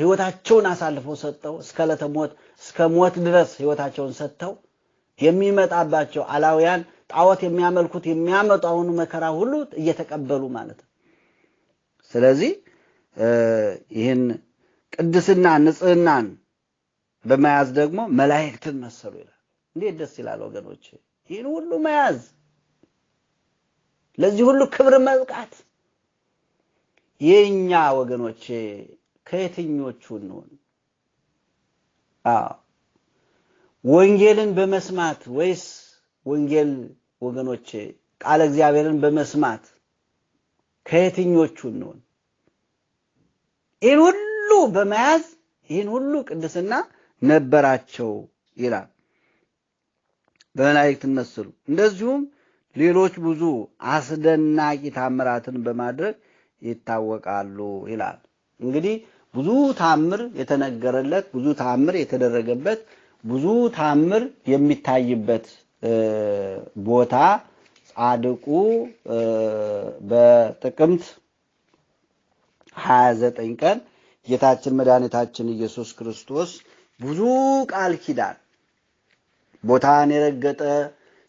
ህይወታቸውን አሳልፈው ሰጠው እስከ ዕለተ ሞት እስከ ሞት ድረስ ህይወታቸውን ሰጥተው የሚመጣባቸው አላውያን ጣዖት የሚያመልኩት የሚያመጣውን መከራ ሁሉ እየተቀበሉ ማለት ነው። ስለዚህ ይህን ቅድስና ንጽህናን በመያዝ ደግሞ መላእክትን መሰሉ ይላል። እንዴት ደስ ይላል ወገኖች! ይህን ሁሉ መያዝ፣ ለዚህ ሁሉ ክብር መብቃት የእኛ ወገኖቼ ከየትኞቹ እንሆን? አዎ ወንጌልን በመስማት ወይስ ወንጌል ወገኖቼ ቃለ እግዚአብሔርን በመስማት ከየትኞቹ እንሆን? ይህን ሁሉ በመያዝ ይህን ሁሉ ቅድስና ነበራቸው ይላል። በመላእክት መስሉ። እንደዚሁም ሌሎች ብዙ አስደናቂ ታምራትን በማድረግ ይታወቃሉ ይላል። እንግዲህ ብዙ ታምር የተነገረለት ብዙ ታምር የተደረገበት ብዙ ታምር የሚታይበት ቦታ ጻድቁ በጥቅምት 29 ቀን ጌታችን መድኃኒታችን ኢየሱስ ክርስቶስ ብዙ ቃል ኪዳን ቦታን የረገጠ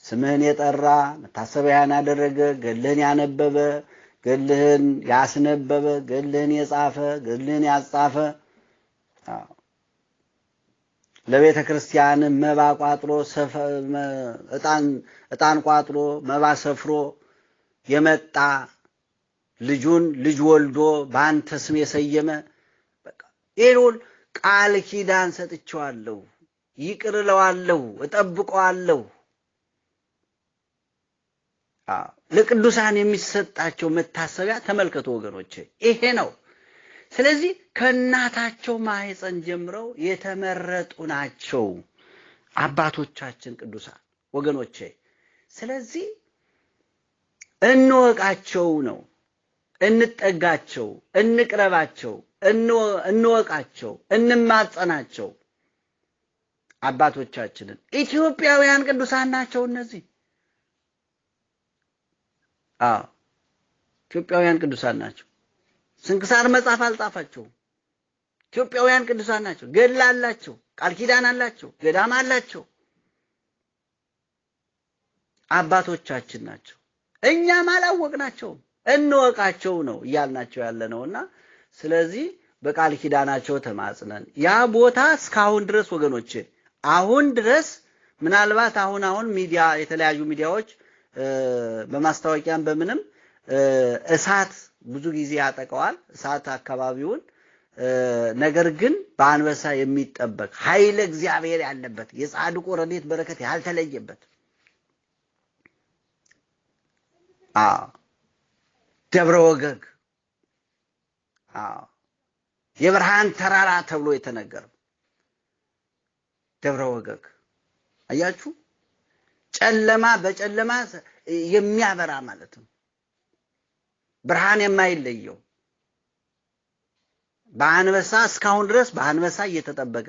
ስምህን የጠራ መታሰቢያን ያደረገ ገልህን ያነበበ ገልህን ያስነበበ ገልህን የጻፈ ገልህን ያጻፈ ለቤተ ክርስቲያን መባ ቋጥሮ እጣን ቋጥሮ መባ ሰፍሮ የመጣ ልጁን ልጅ ወልዶ በአንተ ስም የሰየመ ይሉን ቃል ኪዳን ሰጥቼዋለሁ፣ ይቅር እለዋለሁ፣ እጠብቀዋለሁ። ለቅዱሳን የሚሰጣቸው መታሰቢያ ተመልከቱ ወገኖቼ፣ ይሄ ነው። ስለዚህ ከእናታቸው ማህፀን ጀምረው የተመረጡ ናቸው አባቶቻችን ቅዱሳን ወገኖቼ። ስለዚህ እንወቃቸው ነው፣ እንጠጋቸው፣ እንቅረባቸው፣ እንወቃቸው፣ እንማጸናቸው አባቶቻችንን። ኢትዮጵያውያን ቅዱሳን ናቸው እነዚህ። አዎ ኢትዮጵያውያን ቅዱሳን ናቸው። ስንክሳር መጽሐፍ አልጻፋቸውም። ኢትዮጵያውያን ቅዱሳን ናቸው። ገድል አላቸው፣ ቃል ኪዳን አላቸው፣ ገዳም አላቸው። አባቶቻችን ናቸው። እኛም አላወቅናቸውም። እንወቃቸው ነው እያልናቸው ያለ ነውና ስለዚህ በቃል ኪዳናቸው ተማጽነን ያ ቦታ እስካሁን ድረስ ወገኖች አሁን ድረስ ምናልባት አሁን አሁን ሚዲያ የተለያዩ ሚዲያዎች በማስታወቂያም በምንም እሳት ብዙ ጊዜ ያጠቀዋል እሳት አካባቢውን። ነገር ግን በአንበሳ የሚጠበቅ ኃይለ እግዚአብሔር ያለበት የጻድቁ ረድኤት በረከት ያልተለየበት ደብረ ወገግ የብርሃን ተራራ ተብሎ የተነገረው ደብረ ወገግ አያችሁ፣ ጨለማ በጨለማ የሚያበራ ማለት ነው። ብርሃን የማይለየው በአንበሳ እስካሁን ድረስ በአንበሳ እየተጠበቀ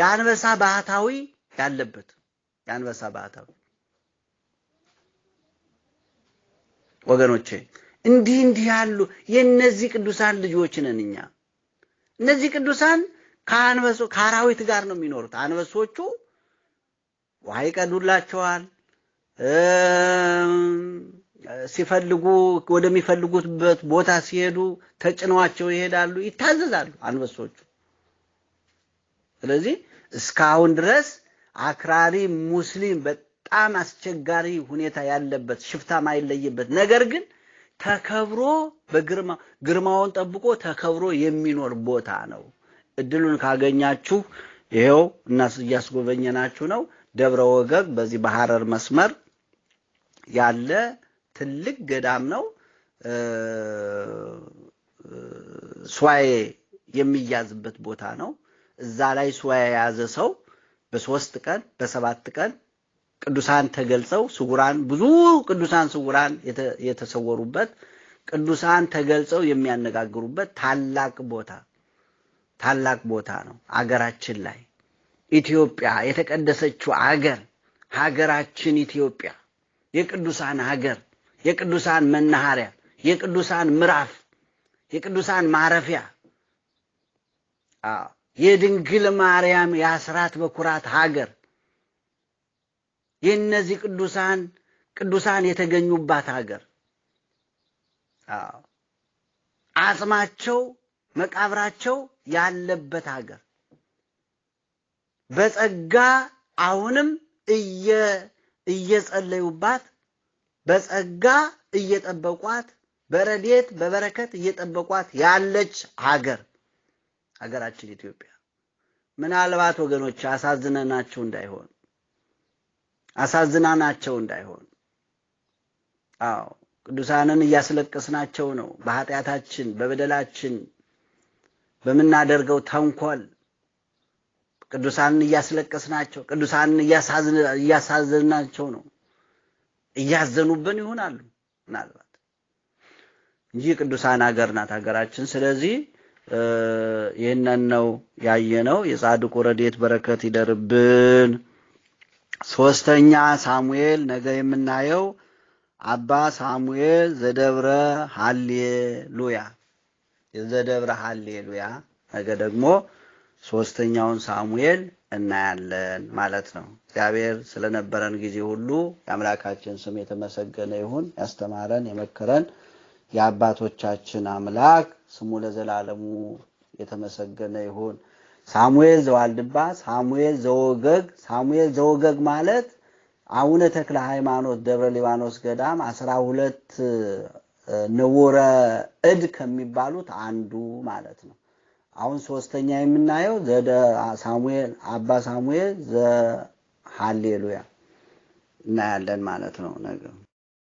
የአንበሳ ባህታዊ ያለበት የአንበሳ ባህታዊ ወገኖቼ እንዲህ እንዲህ ያሉ የእነዚህ ቅዱሳን ልጆች ነን እኛ። እነዚህ ቅዱሳን ከአንበሶ ከአራዊት ጋር ነው የሚኖሩት። አንበሶቹ ውሃ ይቀዱላቸዋል፣ ሲፈልጉ ወደሚፈልጉበት ቦታ ሲሄዱ ተጭነዋቸው ይሄዳሉ፣ ይታዘዛሉ አንበሶቹ። ስለዚህ እስካሁን ድረስ አክራሪ ሙስሊም በጣም አስቸጋሪ ሁኔታ ያለበት ሽፍታ ማይለይበት ነገር ግን ተከብሮ በግርማ ግርማውን ጠብቆ ተከብሮ የሚኖር ቦታ ነው። እድሉን ካገኛችሁ ይሄው እናስ እያስጎበኘናችሁ ነው። ደብረ ወገግ በዚህ በሐረር መስመር ያለ ትልቅ ገዳም ነው። ሱዋዬ የሚያዝበት ቦታ ነው። እዛ ላይ ሱዋዬ የያዘ ሰው በሶስት ቀን በሰባት ቀን ቅዱሳን ተገልጸው ስውራን ብዙ ቅዱሳን ስውራን የተሰወሩበት ቅዱሳን ተገልጸው የሚያነጋግሩበት ታላቅ ቦታ ታላቅ ቦታ ነው። አገራችን ላይ ኢትዮጵያ የተቀደሰችው አገር ሀገራችን ኢትዮጵያ የቅዱሳን ሀገር የቅዱሳን መናኸሪያ፣ የቅዱሳን ምዕራፍ፣ የቅዱሳን ማረፊያ የድንግል ማርያም የአስራት በኩራት ሀገር የእነዚህ ቅዱሳን ቅዱሳን የተገኙባት ሀገር አጽማቸው መቃብራቸው ያለበት ሀገር በጸጋ አሁንም እየጸለዩባት በጸጋ እየጠበቋት በረዴት በበረከት እየጠበቋት ያለች ሀገር ሀገራችን ኢትዮጵያ። ምናልባት ወገኖች አሳዝነናቸው እንዳይሆን አሳዝናናቸው እንዳይሆን፣ አዎ ቅዱሳንን እያስለቀስናቸው ነው። በኃጢአታችን በበደላችን በምናደርገው ተንኮል ቅዱሳንን እያስለቀስናቸው፣ ቅዱሳንን እያሳዝናቸው ነው። እያዘኑብን ይሆናሉ ምናልባት እንጂ ቅዱሳን ሀገር ናት ሀገራችን። ስለዚህ ይህንን ነው ያየነው። የጻድቁ ረድኤት በረከት ይደርብን። ሶስተኛ ሳሙኤል ነገ የምናየው አባ ሳሙኤል ዘደብረ ሃሌሉያ የዘደብረ ሃሌሉያ ነገ ደግሞ ሶስተኛውን ሳሙኤል እናያለን ማለት ነው። እግዚአብሔር ስለነበረን ጊዜ ሁሉ የአምላካችን ስም የተመሰገነ ይሁን። ያስተማረን የመከረን የአባቶቻችን አምላክ ስሙ ለዘላለሙ የተመሰገነ ይሁን። ሳሙኤል ዘዋልድባ፣ ሳሙኤል ዘወገግ። ሳሙኤል ዘወገግ ማለት አቡነ ተክለ ሃይማኖት ደብረ ሊባኖስ ገዳም አስራ ሁለት ንውረ እድ ከሚባሉት አንዱ ማለት ነው። አሁን ሶስተኛ የምናየው ሳሙኤል አባ ሳሙኤል ሀሌሉያ እናያለን ማለት ነው ነገሩ።